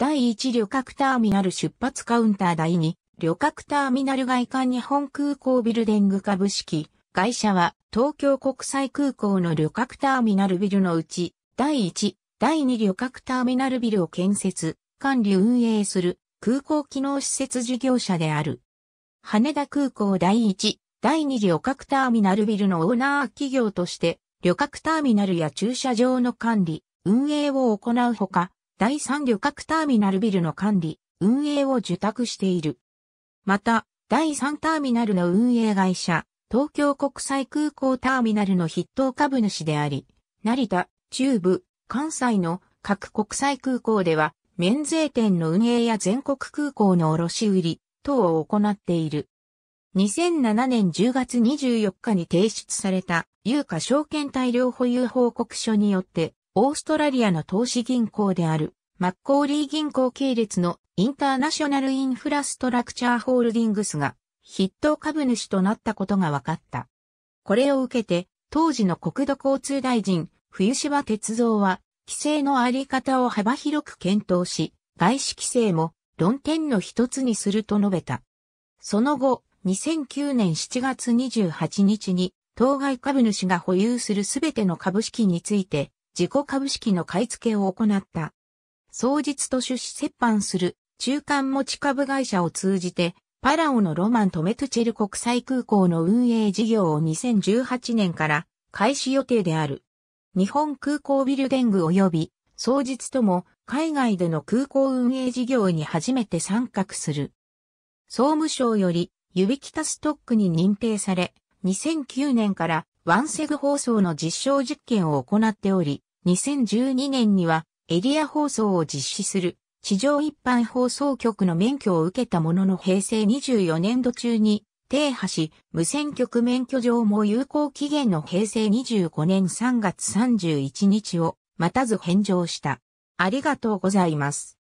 第1旅客ターミナル出発カウンター第2旅客ターミナル外観日本空港ビルディング株式会社は東京国際空港の旅客ターミナルビルのうち第1、第2旅客ターミナルビルを建設、管理運営する空港機能施設事業者である。羽田空港第1、第2旅客ターミナルビルのオーナー企業として旅客ターミナルや駐車場の管理、運営を行うほか、第三旅客ターミナルビルの管理、運営を受託している。また、第三ターミナルの運営会社、東京国際空港ターミナルの筆頭株主であり、成田、中部、関西の各国際空港では、免税店の運営や全国空港の卸売等を行っている。2007年10月24日に提出された有価証券大量保有報告書によってオーストラリアの投資銀行である、マッコーリー銀行系列のインターナショナルインフラストラクチャーホールディングスが筆頭株主となったことが分かった。これを受けて、当時の国土交通大臣、冬芝鉄道は、規制のあり方を幅広く検討し、外資規制も論点の一つにすると述べた。その後、2009年7月28日に、当該株主が保有するすべての株式について、自己株式の買い付けを行った。双日と出資折半する中間持ち株会社を通じて、パラオのロマンとメトチェル国際空港の運営事業を2018年から開始予定である。日本空港ビルディング及び、双日とも海外での空港運営事業に初めて参画する。総務省より、指北ストックに認定され、2009年からワンセグ放送の実証実験を行っており、2012年にはエリア放送を実施する地上一般放送局の免許を受けたものの平成24年度中に停波し、無線局免許上も有効期限の平成25年3月31日を待たず返上した。ありがとうございます。